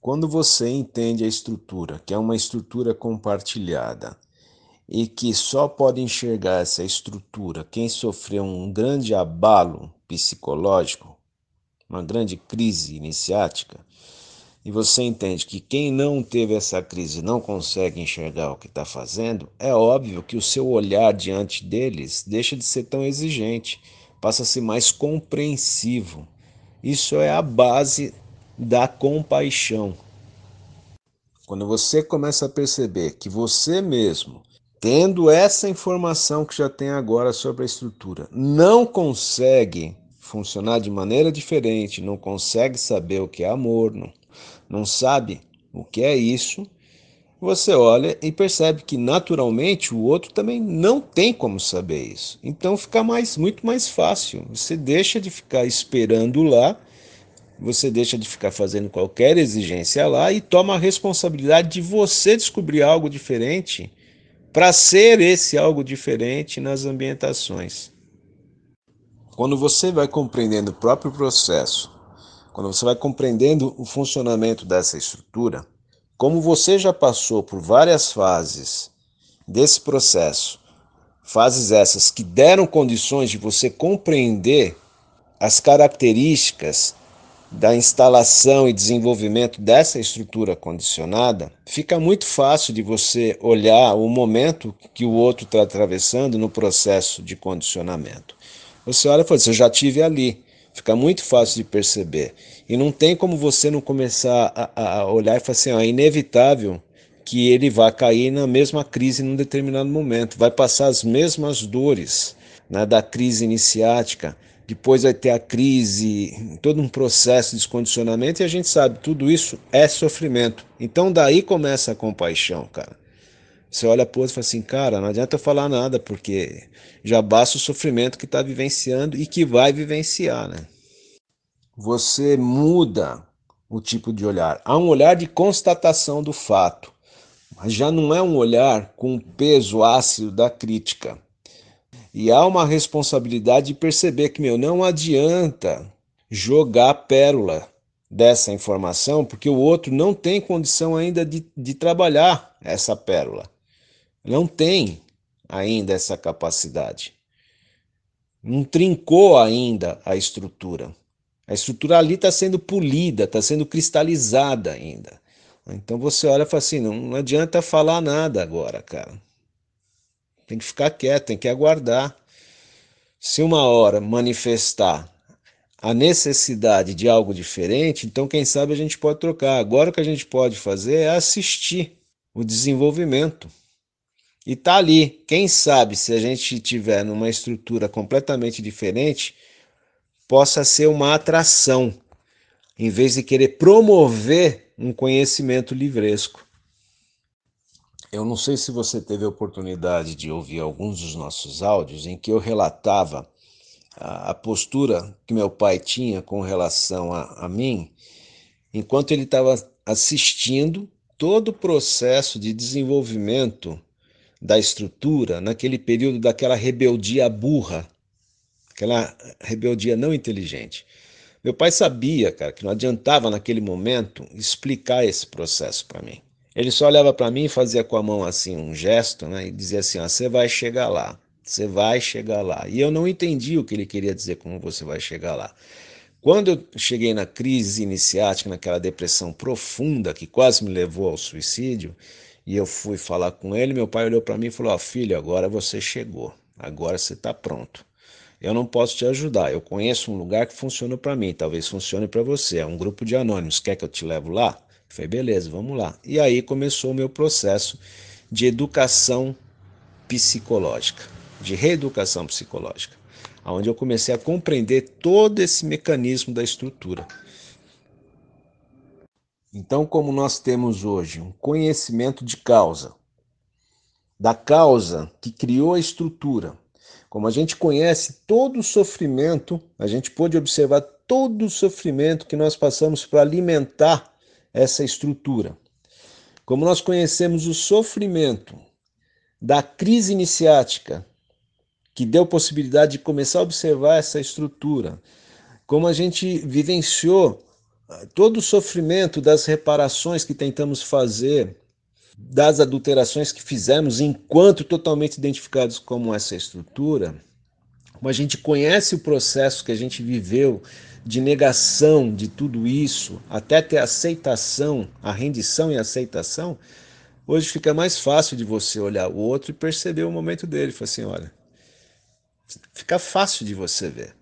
Quando você entende a estrutura, que é uma estrutura compartilhada, e que só pode enxergar essa estrutura quem sofreu um grande abalo psicológico, uma grande crise iniciática, e você entende que quem não teve essa crise não consegue enxergar o que está fazendo, é óbvio que o seu olhar diante deles deixa de ser tão exigente passa a ser mais compreensivo. Isso é a base da compaixão. Quando você começa a perceber que você mesmo, tendo essa informação que já tem agora sobre a estrutura, não consegue funcionar de maneira diferente, não consegue saber o que é amor, não, não sabe o que é isso, você olha e percebe que naturalmente o outro também não tem como saber isso. Então fica mais, muito mais fácil. Você deixa de ficar esperando lá, você deixa de ficar fazendo qualquer exigência lá e toma a responsabilidade de você descobrir algo diferente para ser esse algo diferente nas ambientações. Quando você vai compreendendo o próprio processo, quando você vai compreendendo o funcionamento dessa estrutura, como você já passou por várias fases desse processo, fases essas que deram condições de você compreender as características da instalação e desenvolvimento dessa estrutura condicionada, fica muito fácil de você olhar o momento que o outro está atravessando no processo de condicionamento. Você olha e fala: Eu já tive ali. Fica muito fácil de perceber. E não tem como você não começar a, a olhar e falar assim: ó, ah, é inevitável que ele vá cair na mesma crise num determinado momento, vai passar as mesmas dores né, da crise iniciática, depois vai ter a crise, todo um processo de descondicionamento, e a gente sabe, tudo isso é sofrimento. Então daí começa a compaixão, cara. Você olha para o outro e fala assim, cara, não adianta eu falar nada, porque já basta o sofrimento que está vivenciando e que vai vivenciar, né? Você muda o tipo de olhar. Há um olhar de constatação do fato, mas já não é um olhar com o peso ácido da crítica. E há uma responsabilidade de perceber que, meu, não adianta jogar pérola dessa informação, porque o outro não tem condição ainda de, de trabalhar essa pérola não tem ainda essa capacidade. Não trincou ainda a estrutura. A estrutura ali está sendo polida, está sendo cristalizada ainda. Então você olha e fala assim: não, não adianta falar nada agora, cara. Tem que ficar quieto, tem que aguardar. Se uma hora manifestar a necessidade de algo diferente, então quem sabe a gente pode trocar. Agora o que a gente pode fazer é assistir o desenvolvimento. E tá ali. Quem sabe se a gente tiver numa estrutura completamente diferente, possa ser uma atração, em vez de querer promover um conhecimento livresco. Eu não sei se você teve a oportunidade de ouvir alguns dos nossos áudios em que eu relatava a, postura que meu pai tinha com relação a, a mim, enquanto ele estava assistindo todo o processo de desenvolvimento da estrutura naquele período daquela rebeldia burra, aquela rebeldia não inteligente. Meu pai sabia, cara, que não adiantava naquele momento explicar esse processo para mim. Ele só olhava para mim e fazia com a mão assim um gesto, né, e dizia assim: "Você vai chegar lá, você vai chegar lá". E eu não entendi o que ele queria dizer como você vai chegar lá. Quando eu cheguei na crise iniciática, naquela depressão profunda que quase me levou ao suicídio, e eu fui falar com ele, meu pai olhou para mim e falou: oh, filho, agora você chegou, agora você está pronto. Eu não posso te ajudar, eu conheço um lugar que funciona para mim, talvez funcione para você. É um grupo de anônimos, quer que eu te levo lá? foi falei, beleza, vamos lá. E aí começou o meu processo de educação psicológica, de reeducação psicológica, onde eu comecei a compreender todo esse mecanismo da estrutura. Então, como nós temos hoje um conhecimento de causa, da causa que criou a estrutura, como a gente conhece todo o sofrimento, a gente pôde observar todo o sofrimento que nós passamos para alimentar essa estrutura. Como nós conhecemos o sofrimento da crise iniciática, que deu possibilidade de começar a observar essa estrutura, como a gente vivenciou ah, todo o sofrimento das reparações que tentamos fazer, das adulterações que fizemos enquanto totalmente identificados como essa estrutura, como a gente conhece o processo que a gente viveu de negação de tudo isso, até ter aceitação, a rendição e aceitação, hoje fica mais fácil de você olhar o outro e perceber o momento dele. Falar assim, olha, fica fácil de você ver.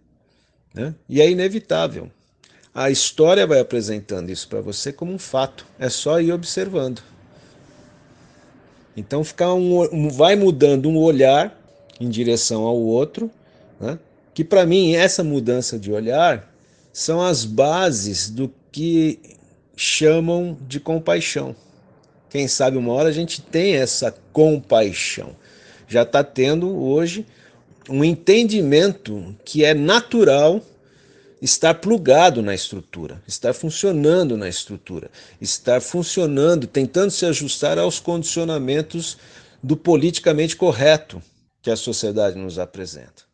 Né? E é inevitável. A história vai apresentando isso para você como um fato. É só ir observando. Então ficar um, vai mudando um olhar em direção ao outro, né? que para mim essa mudança de olhar são as bases do que chamam de compaixão. Quem sabe uma hora a gente tem essa compaixão. Já está tendo hoje um entendimento que é natural estar plugado na estrutura, estar funcionando na estrutura, estar funcionando, tentando se ajustar aos condicionamentos do politicamente correto que a sociedade nos apresenta.